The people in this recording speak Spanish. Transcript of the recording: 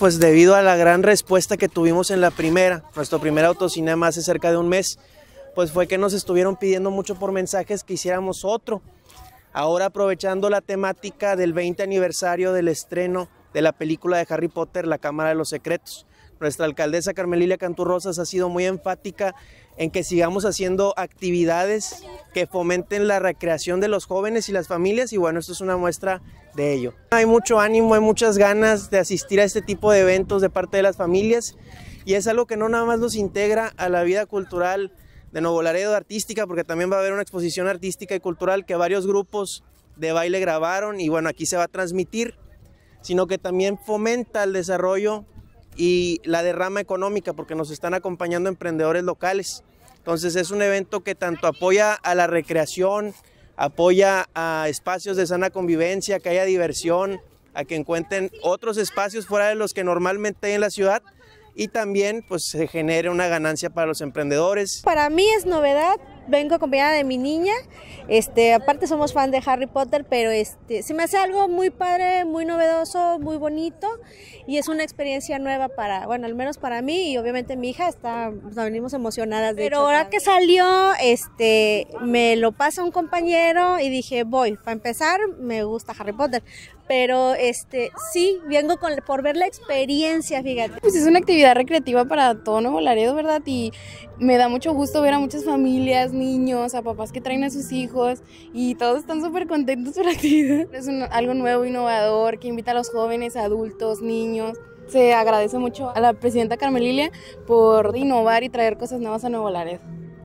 pues debido a la gran respuesta que tuvimos en la primera, nuestro primer autocinema hace cerca de un mes, pues fue que nos estuvieron pidiendo mucho por mensajes que hiciéramos otro. Ahora aprovechando la temática del 20 aniversario del estreno de la película de Harry Potter, La Cámara de los Secretos. Nuestra alcaldesa Carmelilia Canturrosas ha sido muy enfática en que sigamos haciendo actividades que fomenten la recreación de los jóvenes y las familias y bueno, esto es una muestra de ello. Hay mucho ánimo, hay muchas ganas de asistir a este tipo de eventos de parte de las familias y es algo que no nada más los integra a la vida cultural de Nuevo Laredo, artística, porque también va a haber una exposición artística y cultural que varios grupos de baile grabaron y bueno, aquí se va a transmitir, sino que también fomenta el desarrollo y la derrama económica, porque nos están acompañando emprendedores locales. Entonces es un evento que tanto apoya a la recreación, apoya a espacios de sana convivencia, que haya diversión, a que encuentren otros espacios fuera de los que normalmente hay en la ciudad y también pues se genere una ganancia para los emprendedores. Para mí es novedad vengo acompañada de mi niña. Este, aparte somos fan de Harry Potter, pero este, se me hace algo muy padre, muy novedoso, muy bonito y es una experiencia nueva para, bueno, al menos para mí y obviamente mi hija está, nos venimos emocionadas. De pero ahora que salió, este, me lo pasa un compañero y dije, voy, para empezar, me gusta Harry Potter, pero este, sí, vengo con, por ver la experiencia, fíjate. Pues es una actividad recreativa para todo Nuevo Laredo, ¿verdad? Y me da mucho gusto ver a muchas familias, niños, a papás que traen a sus hijos y todos están súper contentos por la actividad. Es algo nuevo, innovador, que invita a los jóvenes, adultos, niños. Se agradece mucho a la presidenta Carmelilia por innovar y traer cosas nuevas a Nuevo Laredo.